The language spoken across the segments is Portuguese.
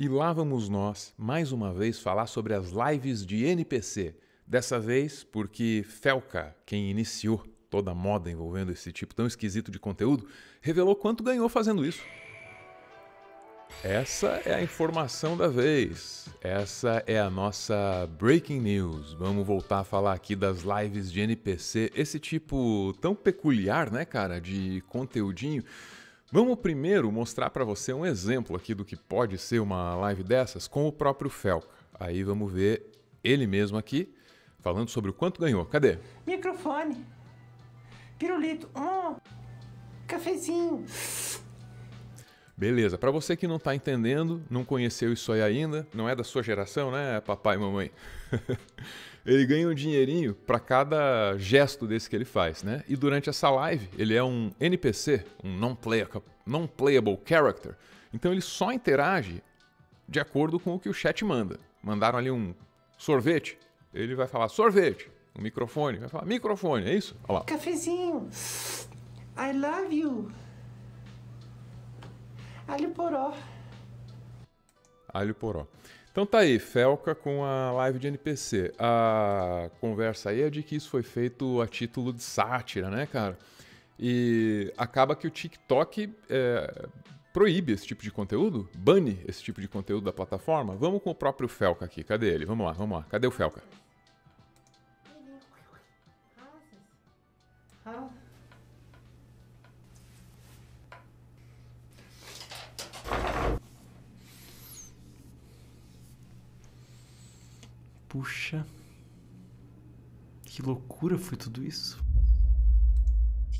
E lá vamos nós, mais uma vez, falar sobre as lives de NPC. Dessa vez, porque Felca, quem iniciou toda a moda envolvendo esse tipo tão esquisito de conteúdo, revelou quanto ganhou fazendo isso. Essa é a informação da vez. Essa é a nossa breaking news. Vamos voltar a falar aqui das lives de NPC, esse tipo tão peculiar, né, cara, de conteúdinho Vamos primeiro mostrar para você um exemplo aqui do que pode ser uma live dessas com o próprio Felca. Aí vamos ver ele mesmo aqui falando sobre o quanto ganhou. Cadê? Microfone, pirulito, um cafezinho. Beleza, para você que não está entendendo, não conheceu isso aí ainda, não é da sua geração, né, papai e mamãe? ele ganha um dinheirinho para cada gesto desse que ele faz, né? E durante essa live, ele é um NPC, um non-playable character. Então ele só interage de acordo com o que o chat manda. Mandaram ali um sorvete, ele vai falar sorvete. O um microfone, vai falar microfone, é isso? Olha lá. Cafezinho. I love you. Alho poró. Alho poró. Então tá aí, Felca com a live de NPC. A conversa aí é de que isso foi feito a título de sátira, né, cara? E acaba que o TikTok é, proíbe esse tipo de conteúdo, bane esse tipo de conteúdo da plataforma. Vamos com o próprio Felca aqui. Cadê ele? Vamos lá, vamos lá. Cadê o Felca? Puxa. Que loucura foi tudo isso.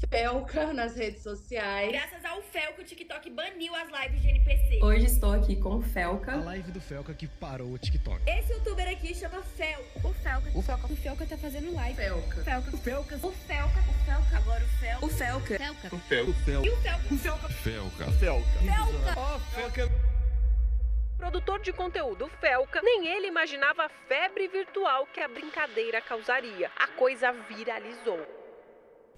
Felca nas redes sociais. Graças ao Felca, o TikTok baniu as lives de NPC. Hoje estou aqui com o Felca. A live do Felca que parou o TikTok. Esse youtuber aqui chama Fel. O Felca. O Felca. O Felca tá fazendo live. Felca. Felca. O Felca. O Felca. O Felca. Agora o Felca. O Felca. Felca. O Felca. O Felca. E o Felca. O Felca. Felca. Felca. Felca. Felca. Felca produtor de conteúdo Felca, nem ele imaginava a febre virtual que a brincadeira causaria. A coisa viralizou.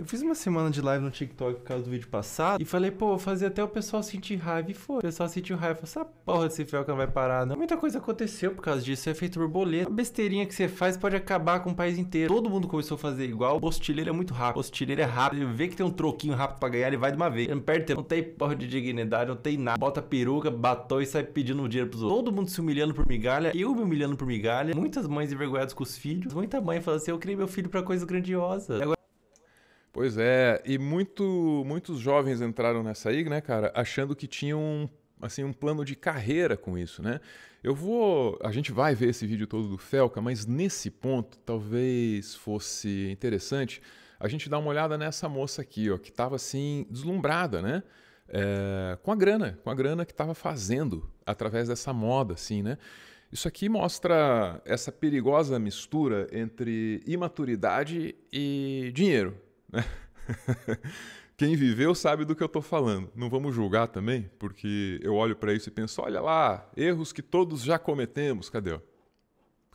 Eu fiz uma semana de live no TikTok por causa do vídeo passado e falei, pô, vou fazer até o pessoal sentir raiva. E foi. O pessoal sentiu raiva. falou, essa porra desse Felca não vai parar, não. Muita coisa aconteceu por causa disso. É feito borboleta. A besteirinha que você faz pode acabar com o país inteiro. Todo mundo começou a fazer igual. O hostilheiro é muito rápido. O hostilheiro é rápido. Ele vê que tem um troquinho rápido pra ganhar, ele vai de uma vez. Ele não perde tempo. Não tem porra de dignidade, não tem nada. Bota peruca, batom e sai pedindo dinheiro pros outros. Todo mundo se humilhando por migalha. Eu me humilhando por migalha. Muitas mães envergonhadas com os filhos. Muita mãe fala assim: eu criei meu filho pra coisa grandiosa. Agora, Pois é, e muito, muitos jovens entraram nessa aí, né, cara, achando que tinham um, assim um plano de carreira com isso, né? Eu vou, a gente vai ver esse vídeo todo do Felca, mas nesse ponto talvez fosse interessante a gente dar uma olhada nessa moça aqui, ó, que estava assim deslumbrada, né? É, com a grana, com a grana que estava fazendo através dessa moda, assim, né? Isso aqui mostra essa perigosa mistura entre imaturidade e dinheiro, Quem viveu sabe do que eu estou falando. Não vamos julgar também, porque eu olho para isso e penso: olha lá, erros que todos já cometemos. Cadê?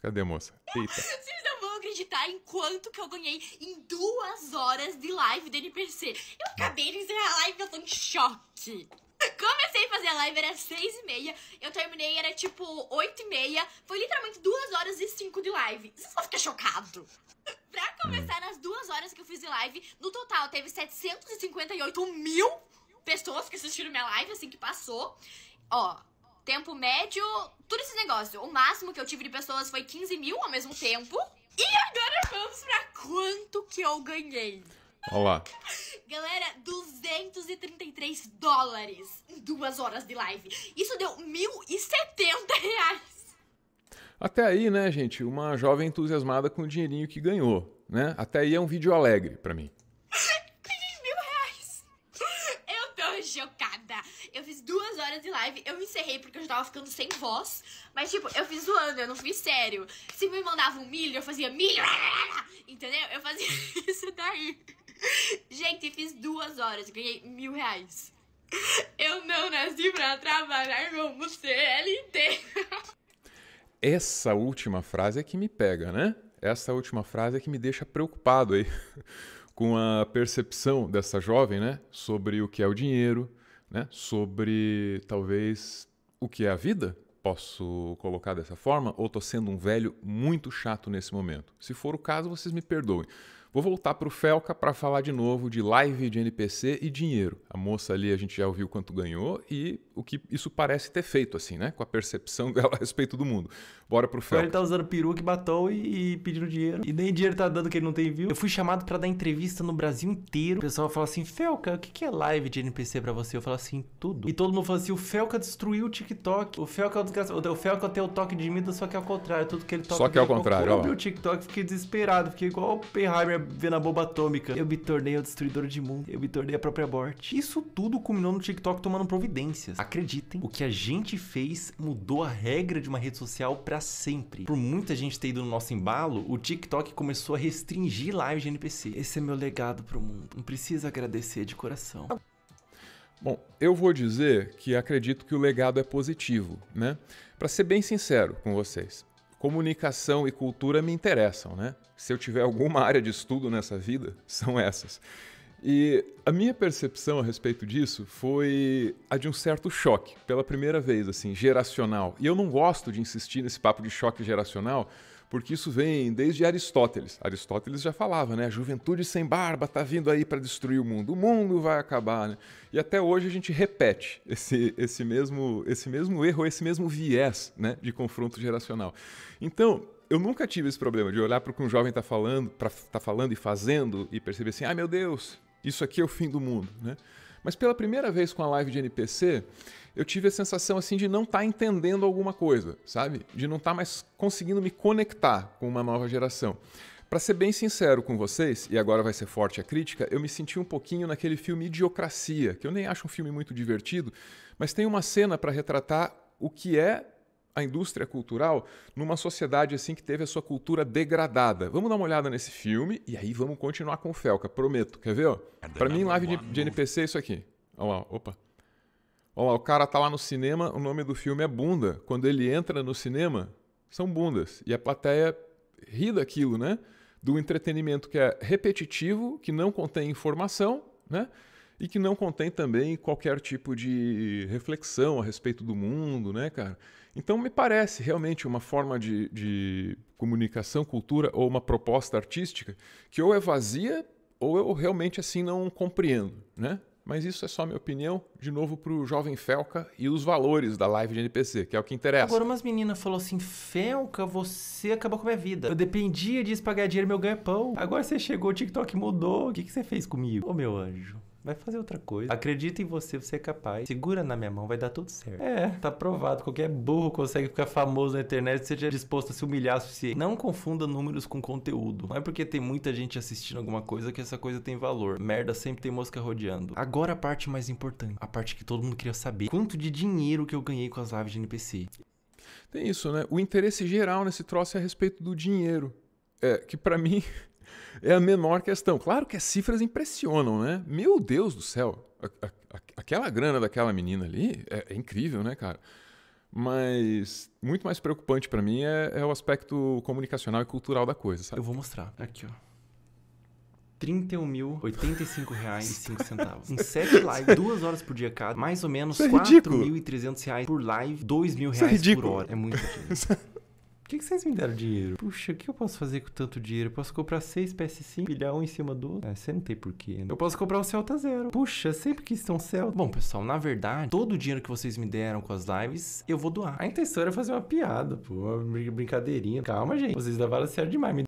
Cadê moça? Eita. Vocês não vão acreditar em quanto que eu ganhei em duas horas de live do NPC. Eu acabei de encerrar a live, eu tô em choque. Comecei a fazer a live, era seis e meia. Eu terminei, era tipo oito e meia. Foi literalmente duas horas e cinco de live. Vocês vão ficar chocado. Pra hum. começar, nas duas horas que eu fiz de live, no total teve 758 mil pessoas que assistiram minha live, assim, que passou. Ó, tempo médio, tudo esse negócio. O máximo que eu tive de pessoas foi 15 mil ao mesmo tempo. E agora vamos pra quanto que eu ganhei. Olha lá. Galera, 233 dólares em duas horas de live. Isso deu 1.070 reais. Até aí, né, gente, uma jovem entusiasmada com o dinheirinho que ganhou, né? Até aí é um vídeo alegre para mim. mil chocada. Eu fiz duas horas de live, eu me encerrei porque eu já tava ficando sem voz. Mas, tipo, eu fiz zoando, eu não fiz sério. Se me mandava um milho, eu fazia milho, entendeu? Eu fazia isso daí. Gente, fiz duas horas, ganhei mil reais. Eu não nasci pra trabalhar como CLT. É essa última frase é que me pega, né? Essa última frase é que me deixa preocupado aí com a percepção dessa jovem, né? Sobre o que é o dinheiro, né? Sobre talvez o que é a vida, posso colocar dessa forma, ou tô sendo um velho muito chato nesse momento. Se for o caso, vocês me perdoem. Vou voltar para o Felca para falar de novo de live de NPC e dinheiro. A moça ali a gente já ouviu quanto ganhou e o que isso parece ter feito, assim, né? Com a percepção dela a respeito do mundo. Bora pro Felps. Ele tá usando peruca e batom e, e pedindo dinheiro. E nem dinheiro tá dando que ele não tem viu Eu fui chamado para dar entrevista no Brasil inteiro. O pessoal falou assim, Felca, o que, que é live de NPC para você? Eu falo assim, tudo. E todo mundo fala assim, o Felca destruiu o TikTok. O Felca é o desgraçado. O Felca tem o toque de mim, só que é ao contrário. Tudo que ele toca... Só que é ao contrário, ó. Eu o TikTok, fiquei desesperado. Fiquei igual o Oppenheimer vendo a bomba atômica. Eu me tornei o destruidor de mundo. Eu me tornei a própria morte. Isso tudo culminou no TikTok tomando providências. Acreditem, o que a gente fez mudou a regra de uma rede social para sempre. Por muita gente ter ido no nosso embalo, o TikTok começou a restringir lives de NPC. Esse é meu legado para o mundo. Não precisa agradecer de coração. Bom, eu vou dizer que acredito que o legado é positivo, né? Para ser bem sincero com vocês, comunicação e cultura me interessam, né? Se eu tiver alguma área de estudo nessa vida, são essas. E a minha percepção a respeito disso foi a de um certo choque, pela primeira vez, assim, geracional. E eu não gosto de insistir nesse papo de choque geracional, porque isso vem desde Aristóteles. Aristóteles já falava, né? A juventude sem barba está vindo aí para destruir o mundo, o mundo vai acabar, né? E até hoje a gente repete esse, esse, mesmo, esse mesmo erro, esse mesmo viés né? de confronto geracional. Então, eu nunca tive esse problema de olhar para o que um jovem está falando, tá falando e fazendo e perceber assim, ai ah, meu Deus, isso aqui é o fim do mundo, né? Mas pela primeira vez com a live de NPC, eu tive a sensação assim de não estar tá entendendo alguma coisa, sabe? De não estar tá mais conseguindo me conectar com uma nova geração. Para ser bem sincero com vocês, e agora vai ser forte a crítica, eu me senti um pouquinho naquele filme Idiocracia, que eu nem acho um filme muito divertido, mas tem uma cena para retratar o que é a indústria cultural numa sociedade assim que teve a sua cultura degradada. Vamos dar uma olhada nesse filme e aí vamos continuar com o Felca, prometo. Quer ver? Para mim, live de, de NPC é isso aqui. Olha lá, opa. Olha lá, o cara tá lá no cinema, o nome do filme é Bunda. Quando ele entra no cinema, são bundas. E a plateia ri daquilo, né? Do entretenimento que é repetitivo, que não contém informação, né? e que não contém também qualquer tipo de reflexão a respeito do mundo, né, cara? Então me parece realmente uma forma de, de comunicação, cultura ou uma proposta artística que ou é vazia ou eu realmente assim não compreendo, né? Mas isso é só minha opinião, de novo para o jovem Felca e os valores da live de NPC, que é o que interessa. Agora umas meninas falou assim, Felca, você acabou com a minha vida. Eu dependia disso ganhar dinheiro meu ganha-pão. Agora você chegou, o TikTok mudou, o que, que você fez comigo? Ô meu anjo. Vai fazer outra coisa. Acredita em você, você é capaz. Segura na minha mão, vai dar tudo certo. É, tá provado. Qualquer burro consegue ficar famoso na internet, seja disposto a se humilhar Se Não confunda números com conteúdo. Não é porque tem muita gente assistindo alguma coisa que essa coisa tem valor. Merda, sempre tem mosca rodeando. Agora a parte mais importante. A parte que todo mundo queria saber. Quanto de dinheiro que eu ganhei com as lives de NPC? Tem isso, né? O interesse geral nesse troço é a respeito do dinheiro. É, que para mim é a menor questão. Claro que as cifras impressionam, né? Meu Deus do céu, a, a, aquela grana daquela menina ali é, é, incrível, né, cara? Mas muito mais preocupante para mim é, é o aspecto comunicacional e cultural da coisa, sabe? Eu vou mostrar. Aqui, ó. R$ reais e centavos. Em 7 lives, 2 horas por dia cada, mais ou menos é 4.300 reais por live, 2.000 é reais é por hora. É muito ridículo. Por que, que, vocês me deram dinheiro? Puxa, o que eu posso fazer com tanto dinheiro? Eu posso comprar seis PS5, pilhar assim, um em cima do outro. É, você não tem porquê. Né? Eu posso comprar um Celta Zero. Puxa, sempre que estão Celta. Bom, pessoal, na verdade, todo o dinheiro que vocês me deram com as lives, eu vou doar. A intenção era fazer uma piada, pô, uma brincadeirinha. Calma, gente. Vocês levaram a sério demais. Me...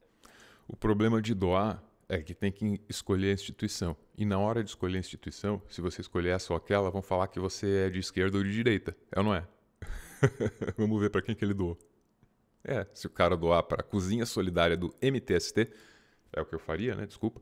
O problema de doar é que tem que escolher a instituição. E na hora de escolher a instituição, se você escolher só aquela, vão falar que você é de esquerda ou de direita. É ou não é? Vamos ver para quem que ele doou. É, se o cara doar para a Cozinha Solidária do MTST, é o que eu faria, né? Desculpa.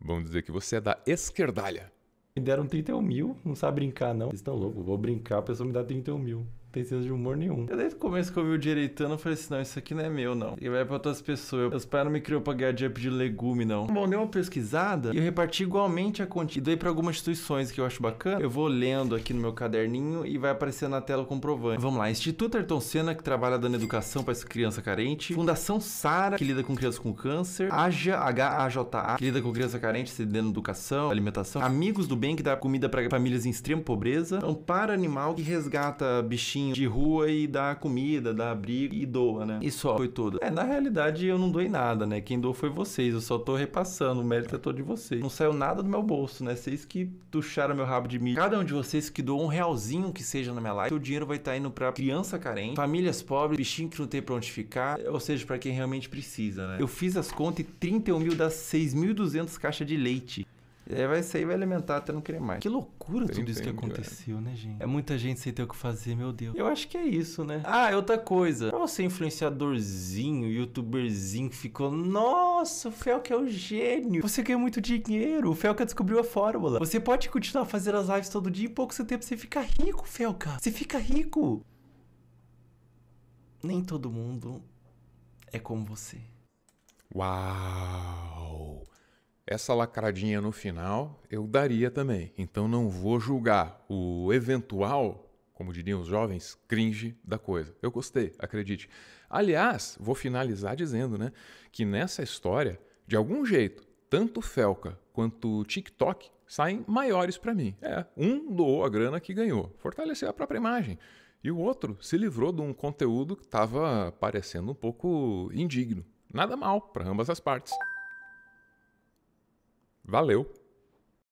Vamos dizer que você é da esquerdalha. Me deram 31 mil, não sabe brincar, não. Vocês estão loucos, vou brincar, a pessoa me dá 31 mil tem senso de humor nenhum. Eu desde o começo que eu vi o direitando, eu falei assim, não, isso aqui não é meu, não. E vai pra outras pessoas. Meus pais não me criou pra ganhar dinheiro de legume, não. Bom, dei uma pesquisada e eu reparti igualmente a quantia. E dei pra algumas instituições que eu acho bacana. Eu vou lendo aqui no meu caderninho e vai aparecer na tela o comprovante. Vamos lá, Instituto Ayrton Senna, que trabalha dando educação pra criança carente. Fundação Sara, que lida com crianças com câncer. AJA, H-A-J-A, que lida com criança carente, se dando educação, alimentação. Amigos do Bem, que dá comida pra famílias em extrema pobreza. Amparo Animal, que resgata bichinhos bichinho de rua e dá comida, dá abrigo e doa, né? E só foi tudo. É, na realidade eu não doei nada, né? Quem doou foi vocês. Eu só tô repassando, o mérito é todo de vocês. Não saiu nada do meu bolso, né? Vocês que tuxaram meu rabo de milho. Cada um de vocês que doou um realzinho que seja na minha live, o dinheiro vai estar tá indo pra criança carente, famílias pobres, bichinho que não tem pra onde ficar, é, ou seja, para quem realmente precisa, né? Eu fiz as contas e 31 mil das 6.200 caixas de leite. E aí vai sair e vai alimentar até não querer mais. Que loucura tudo isso que aconteceu, é. né, gente? É muita gente sem ter o que fazer, meu Deus. Eu acho que é isso, né? Ah, é outra coisa. Pra você influenciadorzinho, youtuberzinho ficou, nossa, o Felca é o um gênio. Você ganha muito dinheiro. O Felca descobriu a fórmula. Você pode continuar fazendo as lives todo dia e pouco seu tempo você fica rico, Felca. Você fica rico. Nem todo mundo é como você. Uau! essa lacradinha no final eu daria também. Então não vou julgar o eventual, como diriam os jovens, cringe da coisa. Eu gostei, acredite. Aliás, vou finalizar dizendo, né, que nessa história, de algum jeito, tanto Felca quanto TikTok saem maiores para mim. É, um doou a grana que ganhou, fortaleceu a própria imagem. E o outro se livrou de um conteúdo que estava parecendo um pouco indigno. Nada mal para ambas as partes. Valeu!